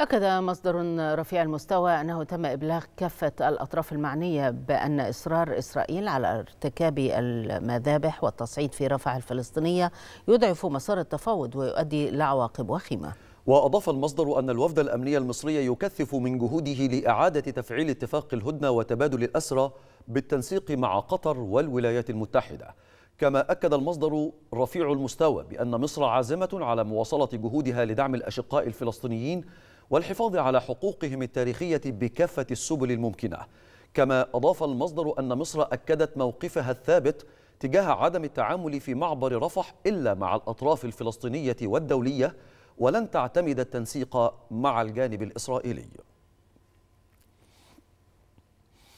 أكد مصدر رفيع المستوى أنه تم إبلاغ كافة الأطراف المعنية بأن إصرار إسرائيل على ارتكاب المذابح والتصعيد في رفح الفلسطينية يضعف مسار التفاوض ويؤدي لعواقب وخيمة وأضاف المصدر أن الوفد الأمني المصري يكثف من جهوده لإعادة تفعيل اتفاق الهدنة وتبادل الأسرى بالتنسيق مع قطر والولايات المتحدة كما أكد المصدر رفيع المستوى بأن مصر عازمة على مواصلة جهودها لدعم الأشقاء الفلسطينيين والحفاظ على حقوقهم التاريخية بكافة السبل الممكنة كما أضاف المصدر أن مصر أكدت موقفها الثابت تجاه عدم التعامل في معبر رفح إلا مع الأطراف الفلسطينية والدولية ولن تعتمد التنسيق مع الجانب الإسرائيلي